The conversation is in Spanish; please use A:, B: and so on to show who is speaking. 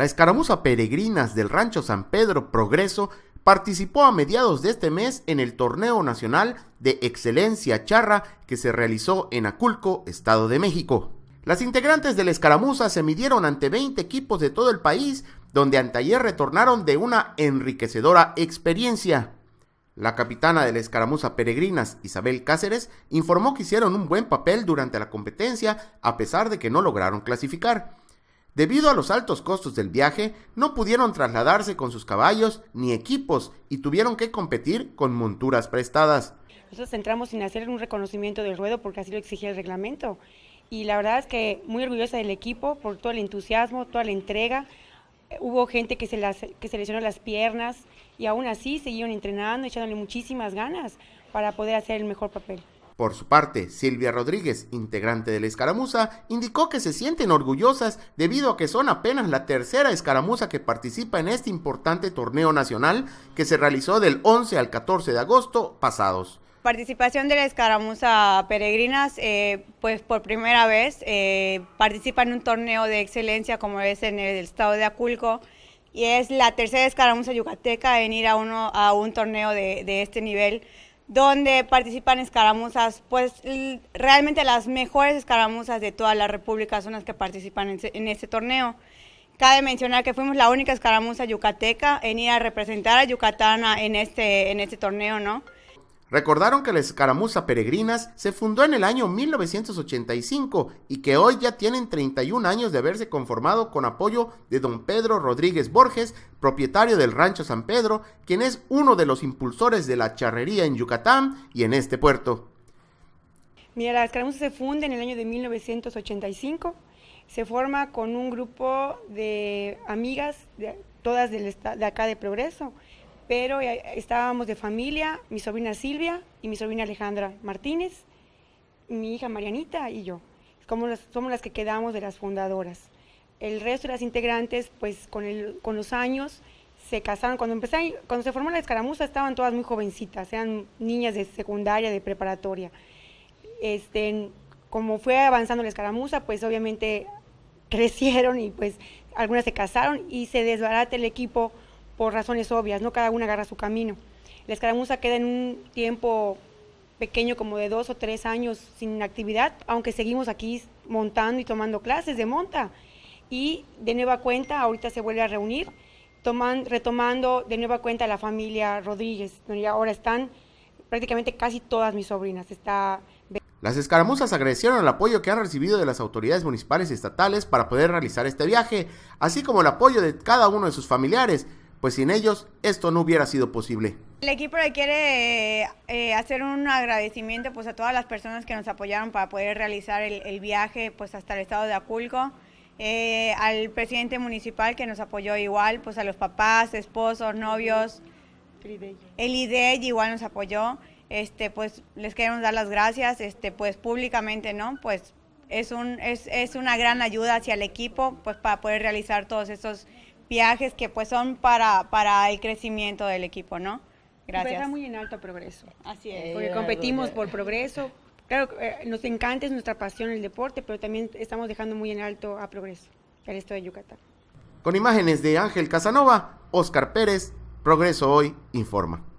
A: La escaramuza peregrinas del Rancho San Pedro Progreso participó a mediados de este mes en el Torneo Nacional de Excelencia Charra que se realizó en Aculco, Estado de México. Las integrantes de la escaramuza se midieron ante 20 equipos de todo el país, donde anteayer retornaron de una enriquecedora experiencia. La capitana de la escaramuza peregrinas, Isabel Cáceres, informó que hicieron un buen papel durante la competencia a pesar de que no lograron clasificar. Debido a los altos costos del viaje, no pudieron trasladarse con sus caballos ni equipos y tuvieron que competir con monturas prestadas.
B: Nosotros entramos sin hacer un reconocimiento del ruedo porque así lo exigía el reglamento. Y la verdad es que muy orgullosa del equipo por todo el entusiasmo, toda la entrega. Hubo gente que se, las, que se lesionó las piernas y aún así siguieron entrenando, echándole muchísimas ganas para poder hacer el mejor papel.
A: Por su parte, Silvia Rodríguez, integrante de la escaramuza, indicó que se sienten orgullosas debido a que son apenas la tercera escaramuza que participa en este importante torneo nacional que se realizó del 11 al 14 de agosto pasados.
C: Participación de la escaramuza peregrinas, eh, pues por primera vez eh, participa en un torneo de excelencia como es en el estado de Aculco y es la tercera escaramuza yucateca en ir a, un torneo de, de este nivel donde participan escaramuzas, pues realmente las mejores escaramuzas de toda la República son las que participan en, este torneo. Cabe mencionar que fuimos la única escaramuza yucateca en ir a representar a Yucatán en este, en este torneo, ¿no?
A: Recordaron que la escaramuza peregrinas se fundó en el año 1985 y que hoy ya tienen 31 años de haberse conformado con apoyo de don Pedro Rodríguez Borges, propietario del Rancho San Pedro, quien es uno de los impulsores de la charrería en Yucatán y en este puerto.
B: Mira, la escaramuza se funde en el año de 1985, se forma con un grupo de amigas, de, todas del, de acá de Progreso, pero eh, estábamos de familia, mi sobrina Silvia y mi sobrina Alejandra Martínez, mi hija Marianita y yo. Como somos las que quedamos de las fundadoras. El resto de las integrantes, pues con, los años, se casaron. Cuando, cuando se formó la escaramuza estaban todas muy jovencitas, eran niñas de secundaria, de preparatoria. Este, como fue avanzando la escaramuza, pues obviamente crecieron y pues algunas se casaron y se desbarata el equipo por razones obvias, no cada una agarra su camino. La escaramuza queda en un tiempo pequeño como de dos o tres años sin actividad, aunque seguimos aquí montando y tomando clases de monta. Y de nueva cuenta, ahorita se vuelve a reunir, retomando de nueva cuenta la familia Rodríguez, donde ahora están prácticamente casi todas mis sobrinas. Está...
A: Las escaramuzas agradecieron el apoyo que han recibido de las autoridades municipales y estatales para poder realizar este viaje, así como el apoyo de cada uno de sus familiares, pues sin ellos esto no hubiera sido posible.
C: El equipo le quiere eh, eh, hacer un agradecimiento pues a todas las personas que nos apoyaron para poder realizar el, viaje pues hasta el estado de Aculco, eh, al presidente municipal que nos apoyó igual, pues a los papás, esposos, novios, el IDEG igual nos apoyó, este pues les queremos dar las gracias, este pues públicamente, ¿no? Pues es, un, es, es una gran ayuda hacia el equipo pues para poder realizar todos estos viajes que pues son para, para el crecimiento del equipo, ¿no? Pues Gracias. Está
B: muy en alto progreso. Así es. Porque competimos por progreso. Claro, eh, nos encanta, es nuestra pasión el deporte, pero también estamos dejando muy en alto a progreso el resto de Yucatán.
A: Con imágenes de Ángel Casanova, Oscar Pérez, Progreso Hoy informa.